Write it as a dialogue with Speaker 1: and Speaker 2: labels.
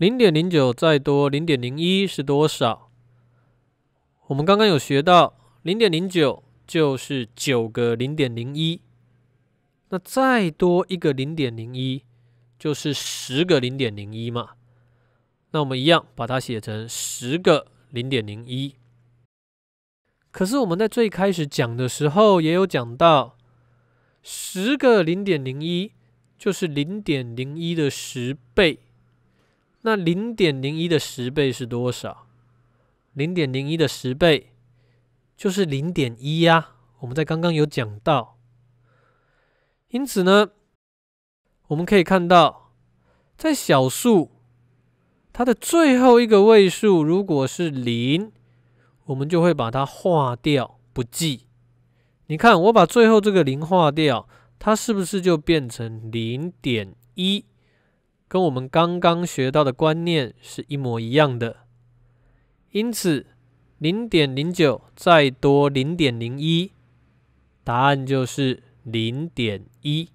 Speaker 1: 零点零九再多零点零一是多少？我们刚刚有学到，零点零九就是九个零点零一，那再多一个零点零一就是十个零点零一嘛。那我们一样把它写成十个零点零一。可是我们在最开始讲的时候也有讲到，十个零点零一就是零点零一的十倍。那零点零一的十倍是多少？零点零一的十倍就是零点一呀。我们在刚刚有讲到，因此呢，我们可以看到，在小数，它的最后一个位数如果是零，我们就会把它化掉不计。你看，我把最后这个零化掉，它是不是就变成零点一？跟我们刚刚学到的观念是一模一样的，因此，零点零九再多零点零一，答案就是零点一。